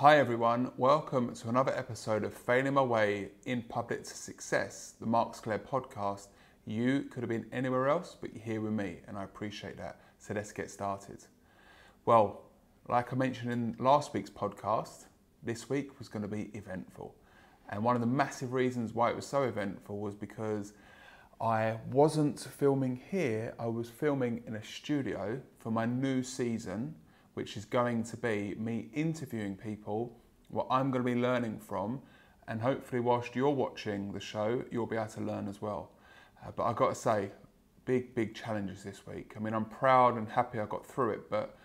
Hi, everyone. Welcome to another episode of Failing My Way in Public to Success, the Mark Clare podcast. You could have been anywhere else, but you're here with me, and I appreciate that. So let's get started. Well, like I mentioned in last week's podcast, this week was going to be eventful. And one of the massive reasons why it was so eventful was because I wasn't filming here, I was filming in a studio for my new season which is going to be me interviewing people, what I'm going to be learning from, and hopefully, whilst you're watching the show, you'll be able to learn as well. Uh, but I've got to say, big, big challenges this week. I mean, I'm proud and happy I got through it, but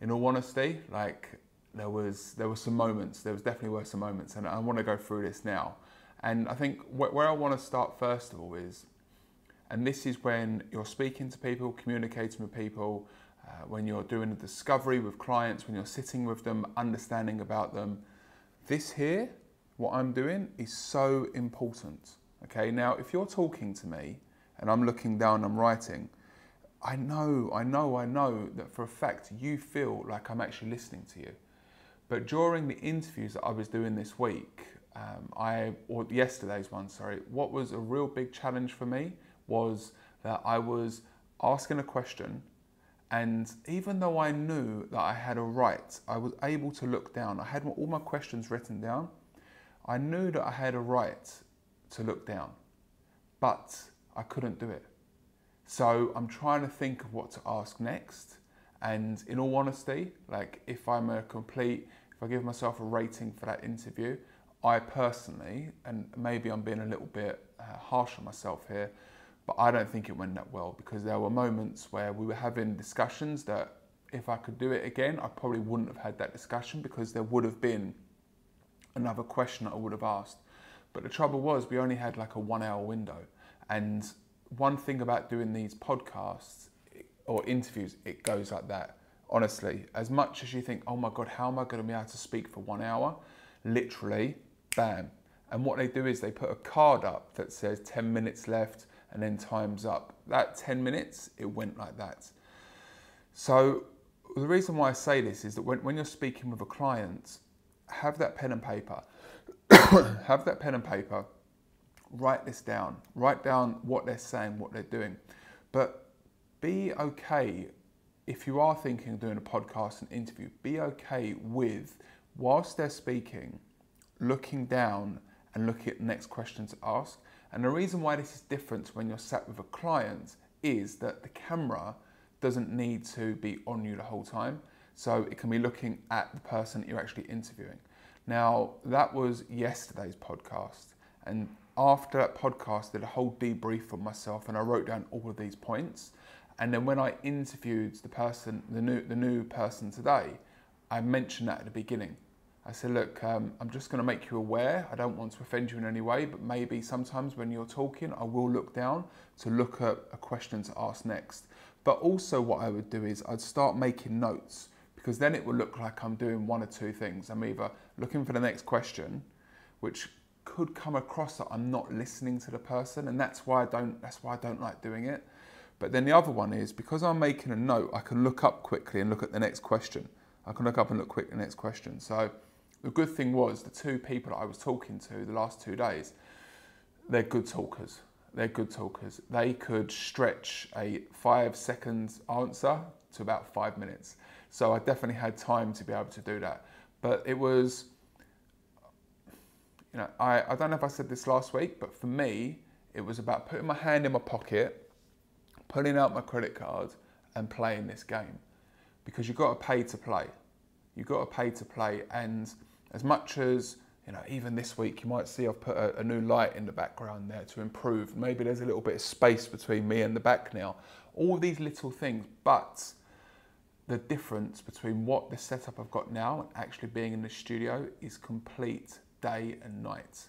in all honesty, like there was there were some moments, there was definitely were some moments, and I want to go through this now. And I think wh- where I want to start first of all is, and this is when you're speaking to people, communicating with people, uh, when you're doing a discovery with clients, when you're sitting with them, understanding about them. This here, what I'm doing, is so important. Okay, now if you're talking to me and I'm looking down, I'm writing, I know, I know, I know that for a fact you feel like I'm actually listening to you. But during the interviews that I was doing this week, um, I or yesterday's one, sorry, what was a real big challenge for me was that I was asking a question and even though I knew that I had a right, I was able to look down. I had all my questions written down. I knew that I had a right to look down, but I couldn't do it. So I'm trying to think of what to ask next. And in all honesty, like if I'm a complete, if I give myself a rating for that interview, I personally, and maybe I'm being a little bit uh, harsh on myself here, but I don't think it went that well because there were moments where we were having discussions that if I could do it again, I probably wouldn't have had that discussion because there would have been another question that I would have asked. But the trouble was, we only had like a one hour window. And one thing about doing these podcasts or interviews, it goes like that. Honestly, as much as you think, oh my God, how am I going to be able to speak for one hour? Literally, bam. And what they do is they put a card up that says 10 minutes left, and then time's up. That 10 minutes, it went like that. So the reason why I say this is that when, when you're speaking with a client, have that pen and paper. have that pen and paper, write this down. Write down what they're saying, what they're doing. But be okay if you are thinking of doing a podcast and interview, be okay with, whilst they're speaking, looking down and looking at the next question to ask and the reason why this is different when you're sat with a client is that the camera doesn't need to be on you the whole time. So it can be looking at the person you're actually interviewing. Now, that was yesterday's podcast. And after that podcast, I did a whole debrief on myself and I wrote down all of these points. And then when I interviewed the person, the new, the new person today, I mentioned that at the beginning I said, look, um, I'm just going to make you aware. I don't want to offend you in any way, but maybe sometimes when you're talking, I will look down to look at a question to ask next. But also, what I would do is I'd start making notes because then it will look like I'm doing one or two things. I'm either looking for the next question, which could come across that I'm not listening to the person, and that's why I don't. That's why I don't like doing it. But then the other one is because I'm making a note, I can look up quickly and look at the next question. I can look up and look quick at the next question. So the good thing was the two people I was talking to the last two days, they're good talkers. They're good talkers. They could stretch a five seconds answer to about five minutes. So I definitely had time to be able to do that. But it was, you know, I, I don't know if I said this last week, but for me, it was about putting my hand in my pocket, pulling out my credit card, and playing this game. Because you've got to pay to play. You've got to pay to play. And as much as, you know, even this week, you might see I've put a, a new light in the background there to improve. Maybe there's a little bit of space between me and the back now. All these little things, but the difference between what the setup I've got now and actually being in the studio is complete day and night.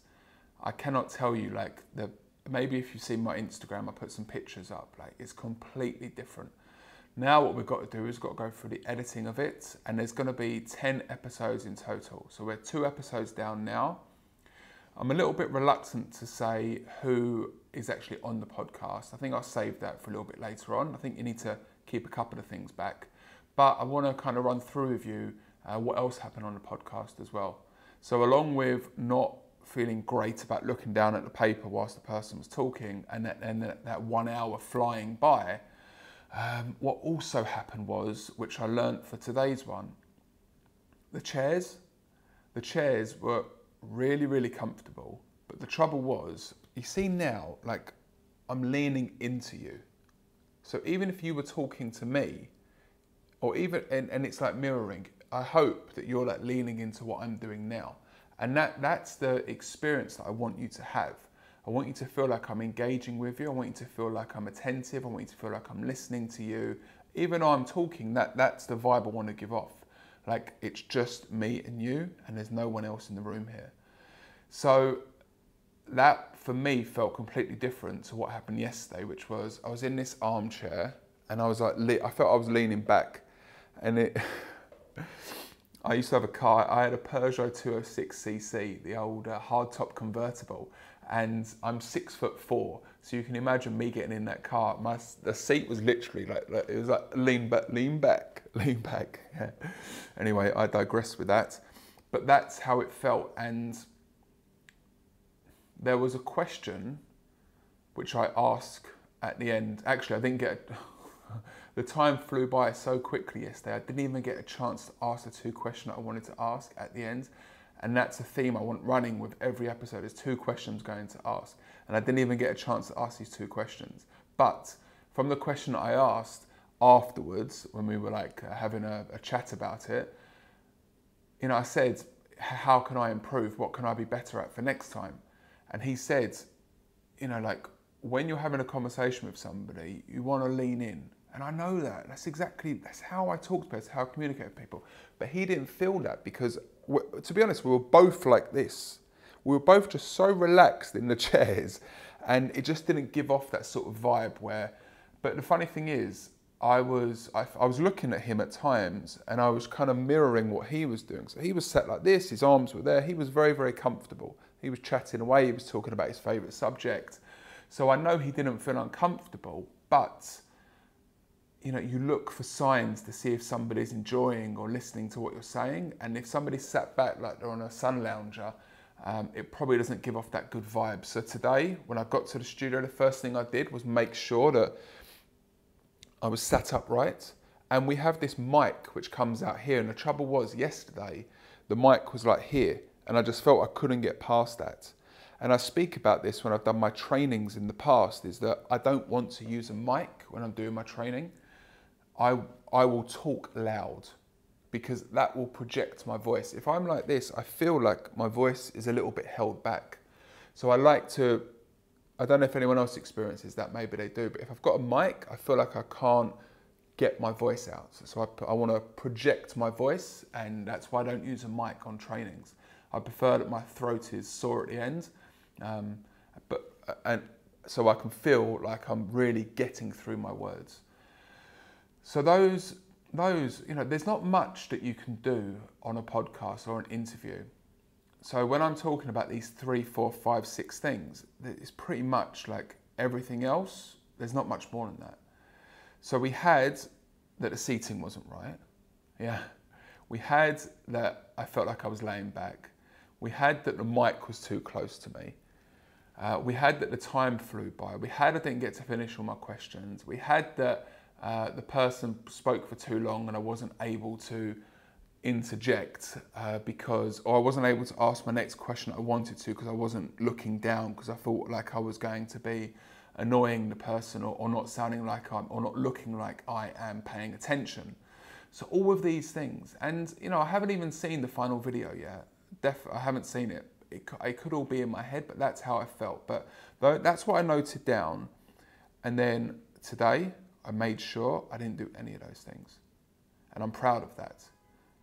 I cannot tell you like the maybe if you've seen my Instagram, I put some pictures up. Like it's completely different. Now what we've got to do is got to go through the editing of it and there's going to be 10 episodes in total. So we're two episodes down now. I'm a little bit reluctant to say who is actually on the podcast. I think I'll save that for a little bit later on. I think you need to keep a couple of things back. But I want to kind of run through with you uh, what else happened on the podcast as well. So, along with not feeling great about looking down at the paper whilst the person was talking and that, and that, that one hour flying by, um, what also happened was, which I learnt for today's one, the chairs, the chairs were really, really comfortable. But the trouble was, you see now, like I'm leaning into you. So even if you were talking to me, or even, and, and it's like mirroring, I hope that you're like leaning into what I'm doing now. And that, that's the experience that I want you to have. I want you to feel like I'm engaging with you. I want you to feel like I'm attentive. I want you to feel like I'm listening to you. Even though I'm talking, that, that's the vibe I want to give off. Like it's just me and you, and there's no one else in the room here. So that for me felt completely different to what happened yesterday, which was I was in this armchair and I was like, I felt I was leaning back, and it. I used to have a car. I had a Peugeot 206 cc, the old uh, hardtop convertible, and I'm six foot four. So you can imagine me getting in that car. My the seat was literally like, like it was like lean back, lean back, lean back. Yeah. Anyway, I digress with that, but that's how it felt. And there was a question which I asked at the end. Actually, I didn't get. the time flew by so quickly yesterday. I didn't even get a chance to ask the two questions I wanted to ask at the end. And that's a theme I want running with every episode is two questions going to ask. And I didn't even get a chance to ask these two questions. But from the question I asked afterwards, when we were like uh, having a, a chat about it, you know, I said, how can I improve? What can I be better at for next time? And he said, you know, like when you're having a conversation with somebody, you want to lean in and I know that. That's exactly that's how I talk to people. That's how I communicate with people. But he didn't feel that because, to be honest, we were both like this. We were both just so relaxed in the chairs, and it just didn't give off that sort of vibe. Where, but the funny thing is, I was I, I was looking at him at times, and I was kind of mirroring what he was doing. So he was set like this. His arms were there. He was very very comfortable. He was chatting away. He was talking about his favourite subject. So I know he didn't feel uncomfortable, but you know, you look for signs to see if somebody's enjoying or listening to what you're saying. And if somebody's sat back like they're on a sun lounger, um, it probably doesn't give off that good vibe. So today, when I got to the studio, the first thing I did was make sure that I was sat upright. And we have this mic which comes out here. And the trouble was yesterday, the mic was like here. And I just felt I couldn't get past that. And I speak about this when I've done my trainings in the past is that I don't want to use a mic when I'm doing my training. I, I will talk loud because that will project my voice. If I'm like this, I feel like my voice is a little bit held back. So I like to, I don't know if anyone else experiences that, maybe they do, but if I've got a mic, I feel like I can't get my voice out. So I, I want to project my voice, and that's why I don't use a mic on trainings. I prefer that my throat is sore at the end, um, but uh, and so I can feel like I'm really getting through my words. So those those you know, there's not much that you can do on a podcast or an interview. So when I'm talking about these three, four, five, six things, it's pretty much like everything else. There's not much more than that. So we had that the seating wasn't right. Yeah. We had that I felt like I was laying back. We had that the mic was too close to me. Uh, we had that the time flew by. We had I didn't get to finish all my questions. We had that uh, the person spoke for too long and I wasn't able to interject uh, because, or I wasn't able to ask my next question I wanted to because I wasn't looking down because I felt like I was going to be annoying the person or, or not sounding like I'm, or not looking like I am paying attention. So all of these things, and you know, I haven't even seen the final video yet. Def, I haven't seen it. It, it could all be in my head, but that's how I felt. But though that's what I noted down. And then today, I made sure I didn't do any of those things. And I'm proud of that.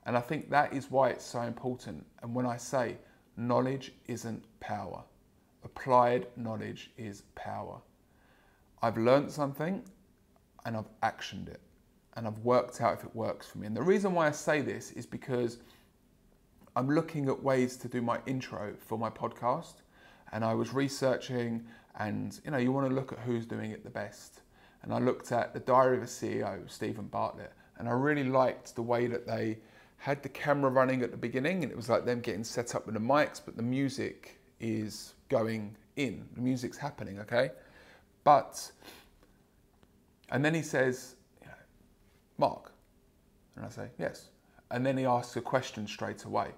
And I think that is why it's so important. And when I say knowledge isn't power, applied knowledge is power. I've learned something and I've actioned it and I've worked out if it works for me. And the reason why I say this is because I'm looking at ways to do my intro for my podcast and I was researching and you know you want to look at who's doing it the best and I looked at the diary of a CEO, Stephen Bartlett, and I really liked the way that they had the camera running at the beginning, and it was like them getting set up with the mics, but the music is going in. The music's happening, okay? But, and then he says, Mark. And I say, yes. And then he asks a question straight away.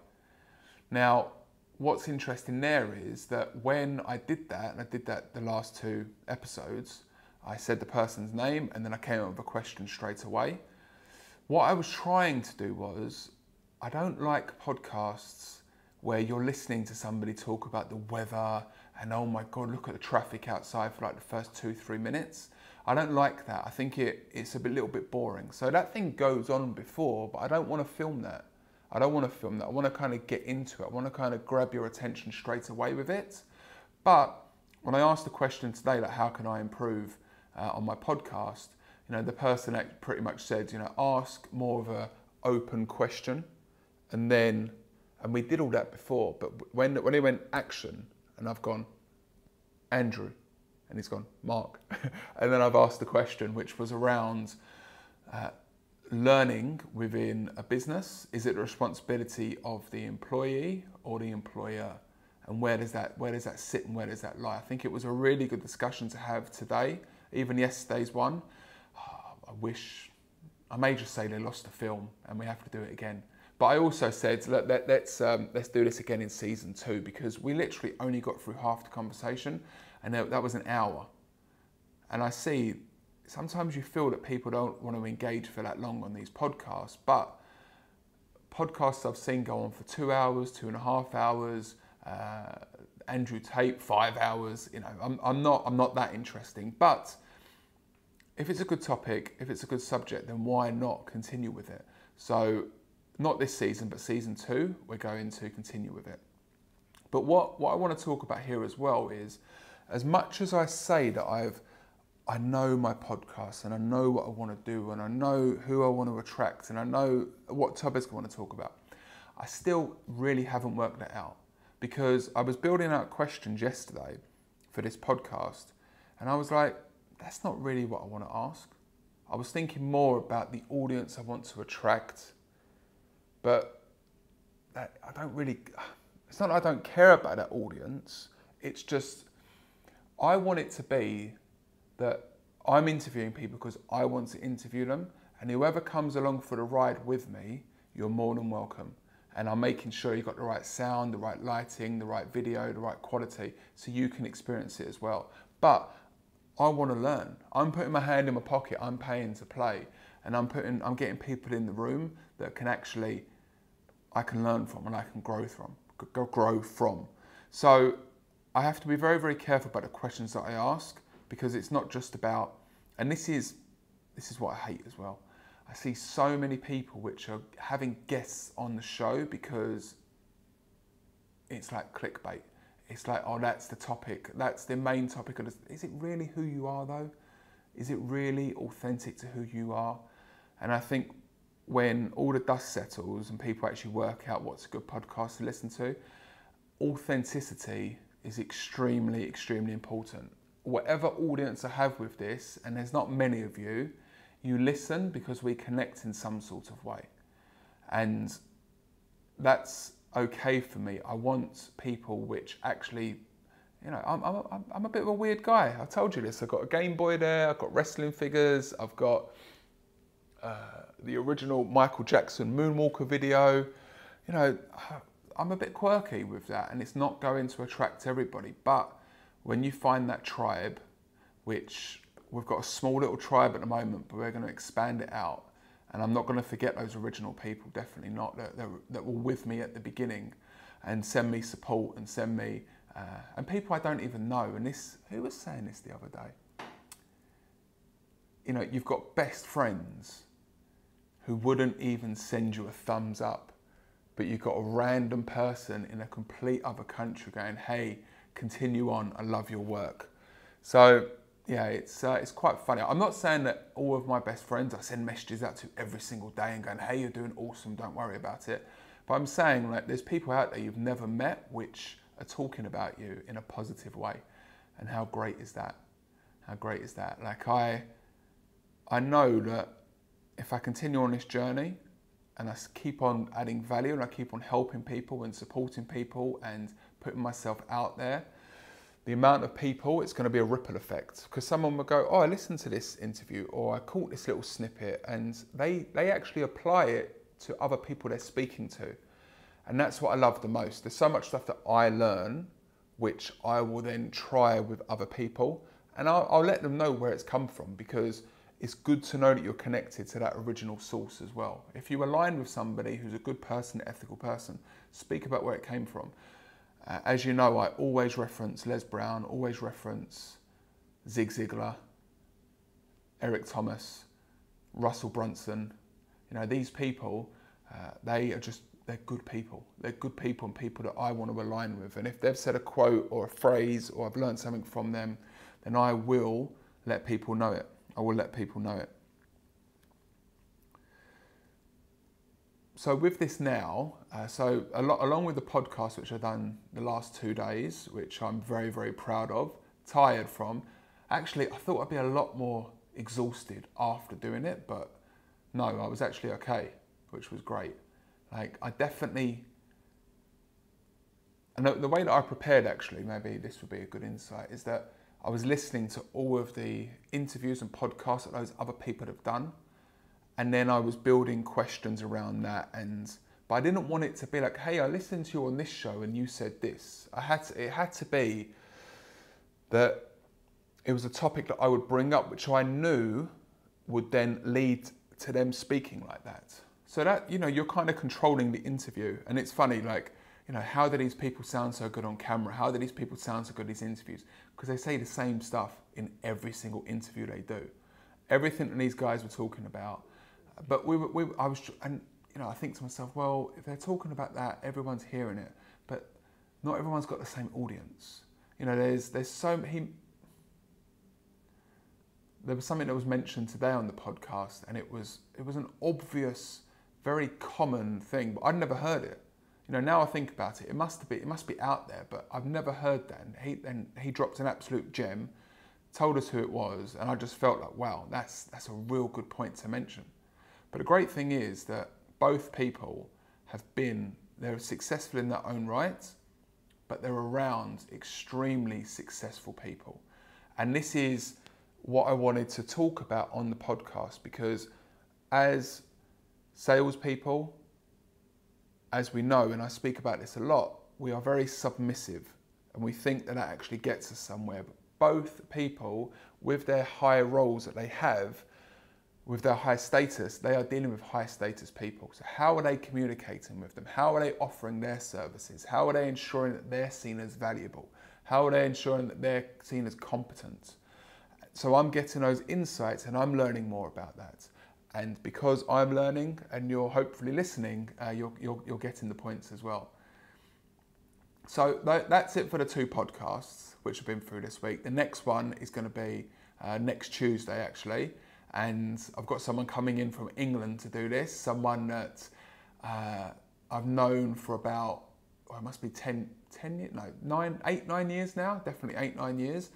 Now, what's interesting there is that when I did that, and I did that the last two episodes, I said the person's name and then I came up with a question straight away. What I was trying to do was, I don't like podcasts where you're listening to somebody talk about the weather and oh my God, look at the traffic outside for like the first two, three minutes. I don't like that. I think it, it's a bit, little bit boring. So that thing goes on before, but I don't want to film that. I don't want to film that. I want to kind of get into it. I want to kind of grab your attention straight away with it. But when I asked the question today, like how can I improve? uh, on my podcast, you know, the person pretty much said, you know, ask more of a open question, and then, and we did all that before, but when when he went action, and I've gone, Andrew, and he's gone Mark, and then I've asked the question, which was around. Uh, learning within a business is it the responsibility of the employee or the employer and where does that where does that sit and where does that lie? I think it was a really good discussion to have today even yesterday's one, I wish, I may just say they lost the film and we have to do it again. But I also said, look, let, us let's, um, let's do this again in season two because we literally only got through half the conversation and that was an hour. And I see sometimes you feel that people don't want to engage for that long on these podcasts, but podcasts I've seen go on for two hours, two and a half hours, uh, Andrew Tate five hours. You know, I'm, I'm not I'm not that interesting. But if it's a good topic, if it's a good subject, then why not continue with it? So not this season, but season two, we're going to continue with it. But what, what I want to talk about here as well is as much as I say that I've I know my podcast and I know what I want to do and I know who I want to attract and I know what topics I want to talk about. I still really haven't worked that out because I was building out questions yesterday for this podcast, and I was like, that's not really what I want to ask. I was thinking more about the audience I want to attract, but that, I don't really, it's not I don't care about that audience, it's just I want it to be that I'm interviewing people because I want to interview them, and whoever comes along for the ride with me, you're more than welcome and I'm making sure you've got the right sound, the right lighting, the right video, the right quality so you can experience it as well. But I want to learn. I'm putting my hand in my pocket, I'm paying to play and I'm putting I'm getting people in the room that can actually I can learn from and I can grow from grow from. So I have to be very very careful about the questions that I ask because it's not just about and this is this is what I hate as well. I see so many people which are having guests on the show because it's like clickbait. It's like, oh, that's the topic. That's the main topic. Is it really who you are, though? Is it really authentic to who you are? And I think when all the dust settles and people actually work out what's a good podcast to listen to, authenticity is extremely, extremely important. Whatever audience I have with this, and there's not many of you, you listen because we connect in some sort of way. And that's okay for me. I want people which actually, you know, I'm, I'm, I'm a bit of a weird guy. I told you this. I've got a Game Boy there, I've got wrestling figures, I've got uh, the original Michael Jackson Moonwalker video. You know, I'm a bit quirky with that, and it's not going to attract everybody. But when you find that tribe, which we've got a small little tribe at the moment, but we're going to expand it out. And I'm not going to forget those original people, definitely not, that, that, that were with me at the beginning and send me support and send me, uh, and people I don't even know. And this, who was saying this the other day? You know, you've got best friends who wouldn't even send you a thumbs up, but you've got a random person in a complete other country going, hey, continue on, I love your work. So yeah, it's uh, it's quite funny. I'm not saying that all of my best friends I send messages out to every single day and going, "Hey, you're doing awesome. Don't worry about it." But I'm saying like there's people out there you've never met which are talking about you in a positive way, and how great is that? How great is that? Like I, I know that if I continue on this journey and I keep on adding value and I keep on helping people and supporting people and putting myself out there the amount of people, it's going to be a ripple effect because someone will go, oh, I listened to this interview or I caught this little snippet and they, they actually apply it to other people they're speaking to. And that's what I love the most. There's so much stuff that I learn, which I will then try with other people. And I'll, I'll let them know where it's come from because it's good to know that you're connected to that original source as well. If you align with somebody who's a good person, ethical person, speak about where it came from. Uh, as you know, I always reference Les Brown, always reference Zig Ziglar, Eric Thomas, Russell Brunson. You know, these people, uh, they are just, they're good people. They're good people and people that I want to align with. And if they've said a quote or a phrase or I've learned something from them, then I will let people know it. I will let people know it. So with this now, uh, so lot, along with the podcast, which I've done the last two days, which I'm very, very proud of, tired from, actually I thought I'd be a lot more exhausted after doing it, but no, I was actually okay, which was great. Like I definitely, and the, the way that I prepared actually, maybe this would be a good insight, is that I was listening to all of the interviews and podcasts that those other people have done. And then I was building questions around that and but I didn't want it to be like, hey, I listened to you on this show and you said this. I had to, it had to be that it was a topic that I would bring up, which I knew would then lead to them speaking like that. So that you know, you're kind of controlling the interview, and it's funny, like you know, how do these people sound so good on camera? How do these people sound so good in these interviews? Because they say the same stuff in every single interview they do. Everything that these guys were talking about, but we were, we, I was, and know, I think to myself, well, if they're talking about that, everyone's hearing it, but not everyone's got the same audience. You know, there's there's so he. There was something that was mentioned today on the podcast, and it was it was an obvious, very common thing, but I'd never heard it. You know, now I think about it, it must be it must be out there, but I've never heard that. And he then he dropped an absolute gem, told us who it was, and I just felt like, wow, that's that's a real good point to mention. But the great thing is that both people have been, they're successful in their own rights, but they're around extremely successful people. And this is what I wanted to talk about on the podcast because as salespeople, as we know, and I speak about this a lot, we are very submissive and we think that that actually gets us somewhere. But both people, with their higher roles that they have, with their high status, they are dealing with high status people. So, how are they communicating with them? How are they offering their services? How are they ensuring that they're seen as valuable? How are they ensuring that they're seen as competent? So, I'm getting those insights and I'm learning more about that. And because I'm learning and you're hopefully listening, uh, you're, you're, you're getting the points as well. So that's it for the two podcasts which have been through this week. The next one is going to be uh, next Tuesday, actually and I've got someone coming in from England to do this, someone that uh, I've known for about, oh, it must be 10, 10 years, no, nine, eight, nine years now, definitely eight, nine years,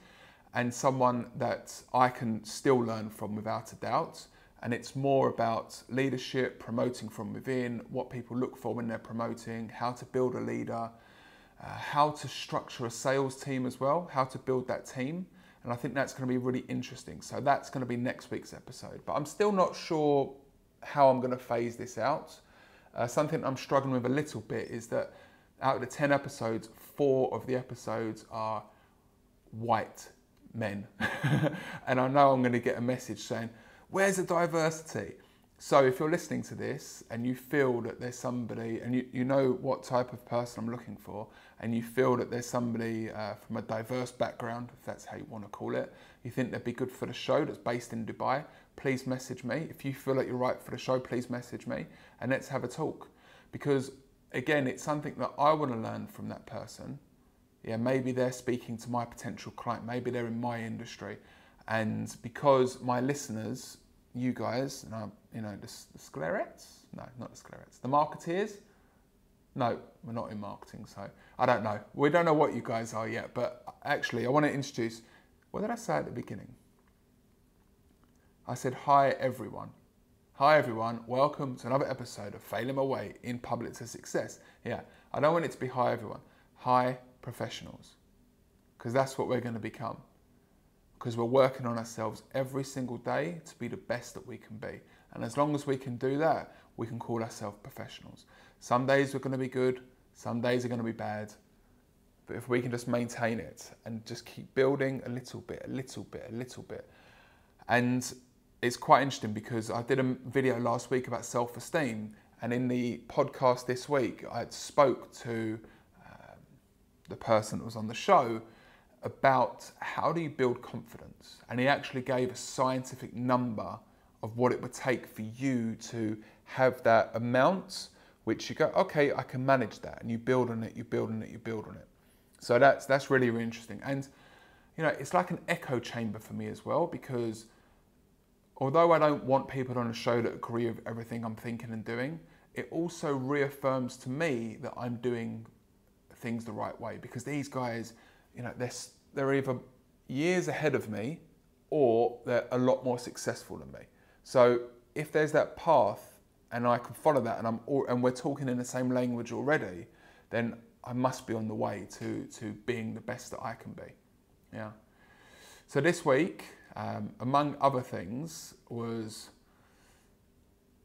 and someone that I can still learn from without a doubt. And it's more about leadership, promoting from within, what people look for when they're promoting, how to build a leader, uh, how to structure a sales team as well, how to build that team. And I think that's going to be really interesting. So that's going to be next week's episode. But I'm still not sure how I'm going to phase this out. Uh, something I'm struggling with a little bit is that out of the 10 episodes, four of the episodes are white men. and I know I'm going to get a message saying, Where's the diversity? So if you're listening to this and you feel that there's somebody, and you, you know what type of person I'm looking for, and you feel that there's somebody uh, from a diverse background, if that's how you want to call it, you think they'd be good for the show that's based in Dubai, please message me. If you feel like you're right for the show, please message me and let's have a talk. Because again, it's something that I want to learn from that person. Yeah, maybe they're speaking to my potential client, maybe they're in my industry. And because my listeners you guys, and I, you know, the, the sclerets? No, not the sclerets. The marketeers? No, we're not in marketing, so I don't know. We don't know what you guys are yet, but actually, I want to introduce. What did I say at the beginning? I said, Hi, everyone. Hi, everyone. Welcome to another episode of Failing Away in Public to Success. Yeah, I don't want it to be hi, everyone. Hi, professionals. Because that's what we're going to become because we're working on ourselves every single day to be the best that we can be. And as long as we can do that, we can call ourselves professionals. Some days we're going to be good, some days are going to be bad. But if we can just maintain it and just keep building a little bit, a little bit, a little bit. And it's quite interesting because I did a video last week about self esteem. And in the podcast this week, I spoke to um, the person that was on the show about how do you build confidence, and he actually gave a scientific number of what it would take for you to have that amount, which you go, okay, I can manage that, and you build on it, you build on it, you build on it. So that's that's really, really interesting, and you know, it's like an echo chamber for me as well because although I don't want people on a show that agree with everything I'm thinking and doing, it also reaffirms to me that I'm doing things the right way because these guys, you know, they're they're either years ahead of me or they're a lot more successful than me. So if there's that path and I can follow that and I'm and we're talking in the same language already, then I must be on the way to to being the best that I can be. Yeah. So this week, um, among other things, was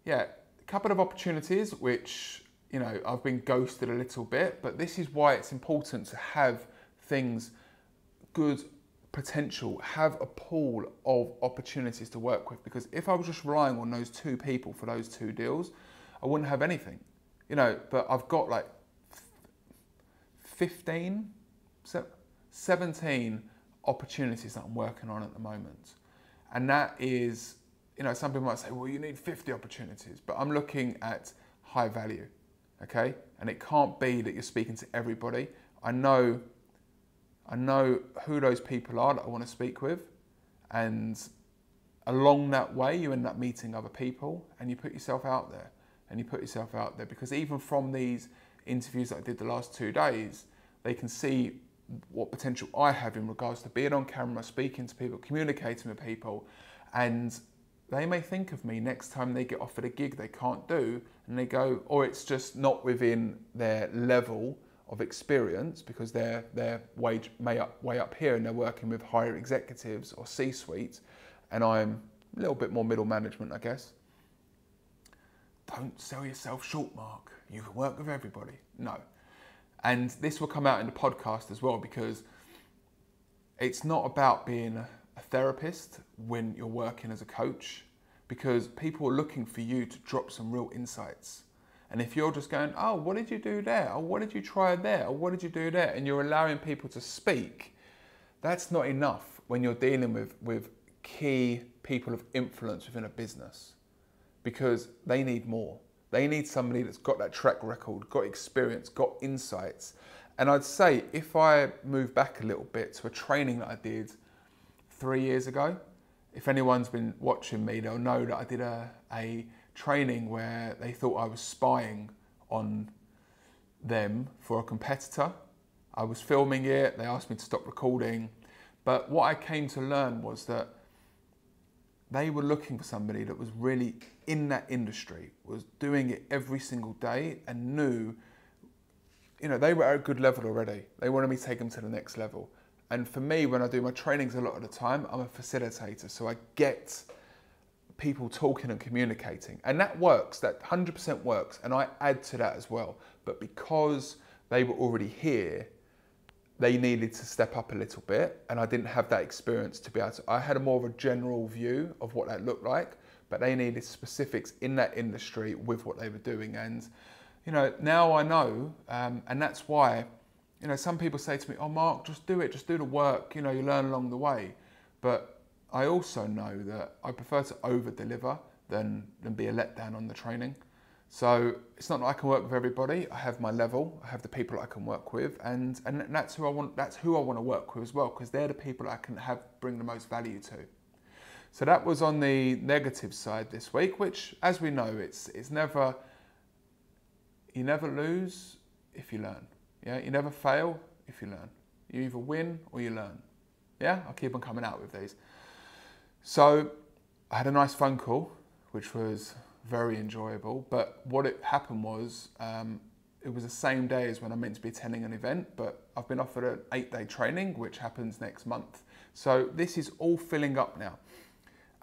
yeah a couple of opportunities which you know I've been ghosted a little bit, but this is why it's important to have things good potential, have a pool of opportunities to work with. Because if I was just relying on those two people for those two deals, I wouldn't have anything, you know. But I've got like 15, 17 opportunities that I'm working on at the moment. And that is, you know, some people might say, well, you need 50 opportunities, but I'm looking at high value, okay? And it can't be that you're speaking to everybody. I know I know who those people are that I want to speak with. And along that way, you end up meeting other people and you put yourself out there and you put yourself out there because even from these interviews that I did the last two days, they can see what potential I have in regards to being on camera, speaking to people, communicating with people, and they may think of me next time they get offered a gig they can't do, and they go, or oh, it's just not within their level of experience because they're wage may up way up here and they're working with higher executives or C suite, and I'm a little bit more middle management, I guess. Don't sell yourself short, Mark. You can work with everybody. No. And this will come out in the podcast as well because it's not about being a therapist when you're working as a coach because people are looking for you to drop some real insights and if you're just going, oh, what did you do there? Oh, what did you try there? Oh, what did you do there? And you're allowing people to speak, that's not enough when you're dealing with, with key people of influence within a business because they need more. They need somebody that's got that track record, got experience, got insights. And I'd say if I move back a little bit to a training that I did three years ago, if anyone's been watching me, they'll know that I did a, a training where they thought I was spying on them for a competitor. I was filming it, they asked me to stop recording. But what I came to learn was that they were looking for somebody that was really in that industry, was doing it every single day and knew, you know, they were at a good level already. They wanted me to take them to the next level. And for me, when I do my trainings a lot of the time, I'm a facilitator. So I get people talking and communicating. And that works, that 100% works. And I add to that as well. But because they were already here, they needed to step up a little bit. And I didn't have that experience to be able to, I had a more of a general view of what that looked like, but they needed specifics in that industry with what they were doing. And, you know, now I know, um, and that's why, you know, some people say to me, oh, Mark, just do it, just do the work, you know, you learn along the way. But I also know that I prefer to over deliver than, than be a letdown on the training. So it's not that I can work with everybody. I have my level. I have the people I can work with, and and that's who I want. That's who I want to work with as well, because they're the people I can have bring the most value to. So that was on the negative side this week, which, as we know, it's it's never. You never lose if you learn. Yeah, you never fail if you learn. You either win or you learn. Yeah, I'll keep on coming out with these. So I had a nice phone call, which was very enjoyable. But what it happened was um, it was the same day as when I'm meant to be attending an event, but I've been offered an eight day training, which happens next month. So this is all filling up now.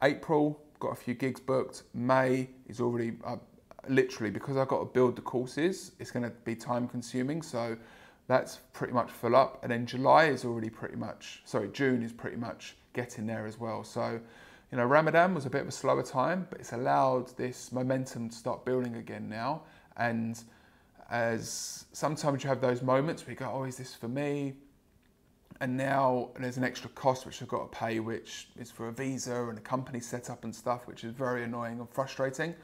April, got a few gigs booked. May is already uh, literally because I've got to build the courses, it's going to be time consuming. So that's pretty much full up. And then July is already pretty much, sorry, June is pretty much getting there as well. So, you know, Ramadan was a bit of a slower time, but it's allowed this momentum to start building again now. And as sometimes you have those moments where you go, oh, is this for me? And now there's an extra cost which I've got to pay, which is for a visa and a company setup and stuff, which is very annoying and frustrating,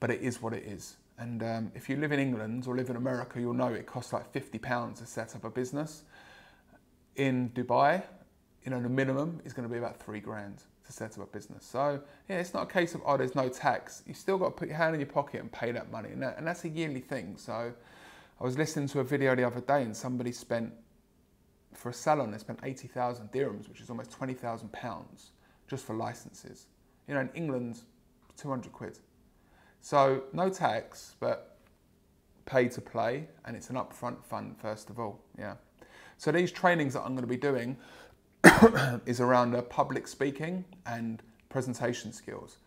but it is what it is. And um, if you live in England or live in America, you'll know it costs like £50 to set up a business. In Dubai, you know, the minimum is going to be about three grand to set up a business. So, yeah, it's not a case of, oh, there's no tax. You've still got to put your hand in your pocket and pay that money. And, that, and that's a yearly thing. So, I was listening to a video the other day and somebody spent, for a salon, they spent 80,000 dirhams, which is almost 20,000 pounds just for licenses. You know, in England, 200 quid. So no tax, but pay to play, and it's an upfront fund first of all. Yeah. So these trainings that I'm going to be doing is around uh, public speaking and presentation skills.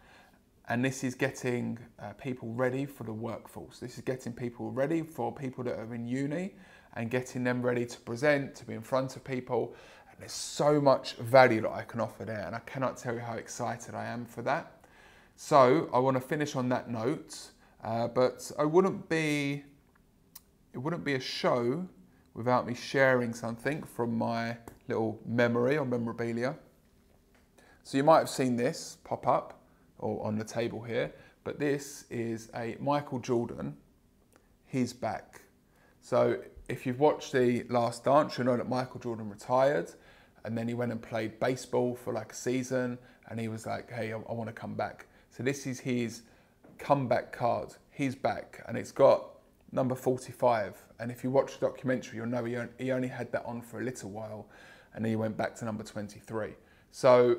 And this is getting uh, people ready for the workforce. This is getting people ready for people that are in uni and getting them ready to present, to be in front of people. And there's so much value that I can offer there, and I cannot tell you how excited I am for that. So I want to finish on that note, uh, but I wouldn't be, it wouldn't be a show without me sharing something from my little memory or memorabilia. So you might have seen this pop up or on the table here, but this is a Michael Jordan, he's back. So if you've watched The Last Dance, you'll know that Michael Jordan retired and then he went and played baseball for like a season and he was like, hey, I, I wanna come back. So this is his comeback card. He's back, and it's got number 45. And if you watch the documentary, you'll know he only had that on for a little while, and then he went back to number 23. So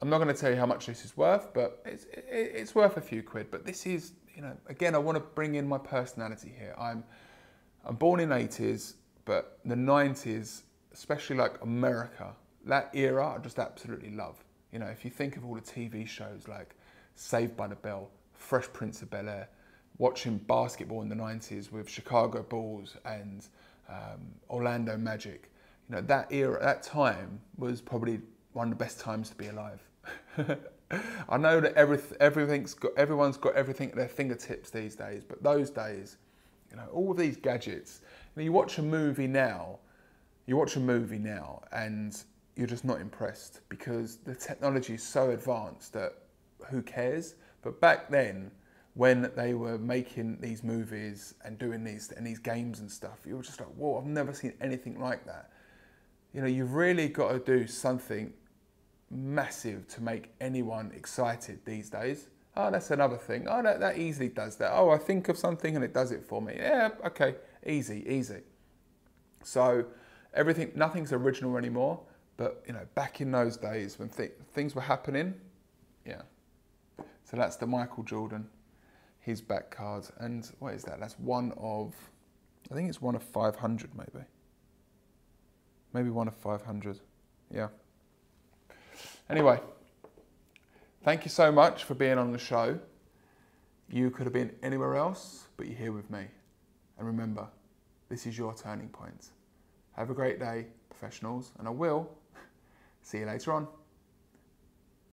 I'm not going to tell you how much this is worth, but it's, it's worth a few quid. But this is, you know, again, I want to bring in my personality here. I'm, I'm born in 80s, but the 90s, especially like America, that era, I just absolutely love. You know, if you think of all the TV shows like Saved by the Bell, Fresh Prince of Bel Air, watching basketball in the 90s with Chicago Bulls and um, Orlando Magic. You know, that era, that time was probably one of the best times to be alive. I know that every, everything's got, everyone's got everything at their fingertips these days, but those days, you know, all of these gadgets. You, know, you watch a movie now, you watch a movie now, and you're just not impressed because the technology is so advanced that who cares? But back then, when they were making these movies and doing these and these games and stuff, you were just like, whoa, I've never seen anything like that. You know, you've really got to do something massive to make anyone excited these days. Oh, that's another thing. Oh, that, that easily does that. Oh, I think of something and it does it for me. Yeah, okay, easy, easy. So everything, nothing's original anymore. But you know, back in those days when th things were happening, yeah. So that's the Michael Jordan, his back cards. And what is that? That's one of, I think it's one of 500 maybe. Maybe one of 500. Yeah. Anyway, thank you so much for being on the show. You could have been anywhere else, but you're here with me. And remember, this is your turning point. Have a great day, professionals, and I will see you later on.